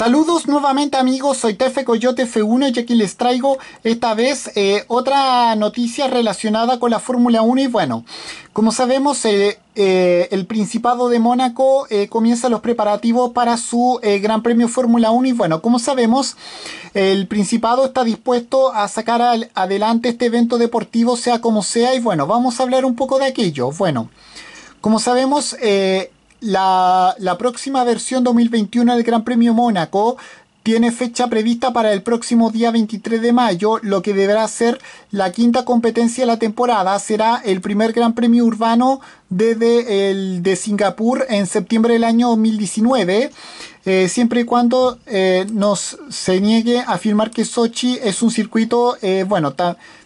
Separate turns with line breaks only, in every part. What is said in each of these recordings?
Saludos nuevamente amigos, soy Tefe Coyote F1 y aquí les traigo esta vez eh, otra noticia relacionada con la Fórmula 1 y bueno, como sabemos eh, eh, el Principado de Mónaco comienza los preparativos para su Gran Premio Fórmula 1 y bueno, como sabemos el Principado está dispuesto a sacar adelante este evento deportivo sea como sea y bueno, vamos a hablar un poco de aquello. Bueno, como sabemos la, próxima versión 2021 del Gran Premio Mónaco tiene fecha prevista para el próximo día 23 de mayo, lo que deberá ser la quinta competencia de la temporada. Será el primer Gran Premio Urbano desde el de Singapur en septiembre del año 2019, eh, siempre y cuando eh, nos se niegue a afirmar que Sochi es un circuito, eh, bueno,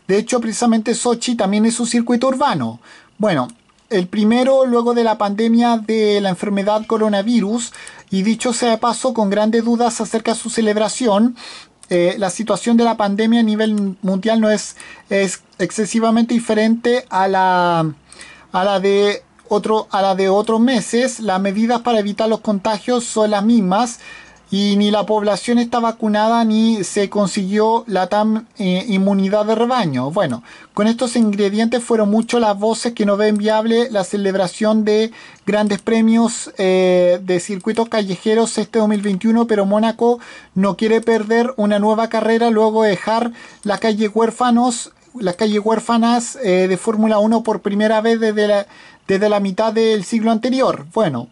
de hecho precisamente Sochi también es un circuito urbano. Bueno, el primero, luego de la pandemia de la enfermedad coronavirus, y dicho sea de paso, con grandes dudas acerca de su celebración, eh, la situación de la pandemia a nivel mundial no es, es excesivamente diferente a la, a la de otro, a la de otros meses, las medidas para evitar los contagios son las mismas, y ni la población está vacunada ni se consiguió la tan eh, inmunidad de rebaño. Bueno, con estos ingredientes fueron muchas las voces que no ven viable la celebración de grandes premios eh, de circuitos callejeros este 2021, pero Mónaco no quiere perder una nueva carrera luego de dejar la calle huérfanos las calles huérfanas eh, de Fórmula 1 por primera vez desde desde la mitad del siglo anterior. Bueno,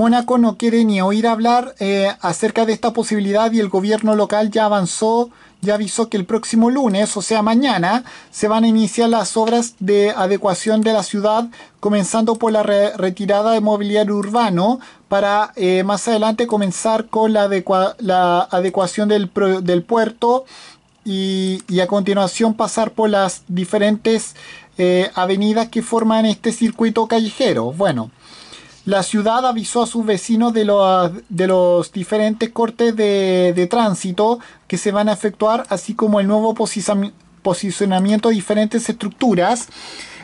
Mónaco no quiere ni oír hablar eh, acerca de esta posibilidad y el gobierno local ya avanzó, ya avisó que el próximo lunes, o sea mañana, se van a iniciar las obras de adecuación de la ciudad, comenzando por la retirada de mobiliario urbano, para eh, más adelante comenzar con la, adecuación del, puerto y, a continuación pasar por las diferentes eh, avenidas que forman este circuito callejero. Bueno la ciudad avisó a sus vecinos de los, de los diferentes cortes de, tránsito que se van a efectuar, así como el nuevo posicionamiento de diferentes estructuras,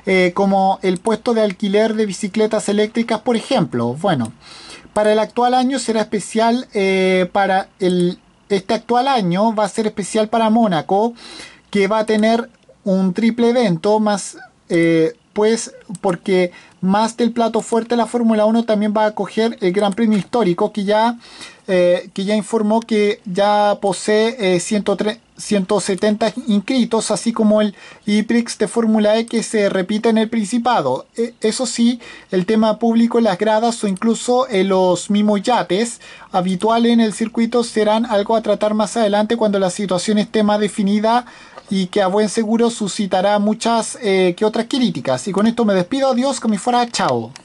eh, como el puesto de alquiler de bicicletas eléctricas, por ejemplo. Bueno, para el actual año será especial eh, para el... Este actual año va a ser especial para Mónaco, que va a tener un triple evento más... Eh, ...pues porque más del plato fuerte la Fórmula 1 también va a acoger el Gran Premio Histórico que ya, eh, que ya informó que ya posee 170 eh, inscritos, así como el IPRIX de Fórmula E que se repite en el Principado. E, eso sí, el tema público en las gradas o incluso en eh, los mismos yates habituales en el circuito serán algo a tratar más adelante cuando la situación esté más definida y que a buen seguro suscitará muchas eh, que otras críticas. Y con esto me despido, adiós, que me fuera, chao.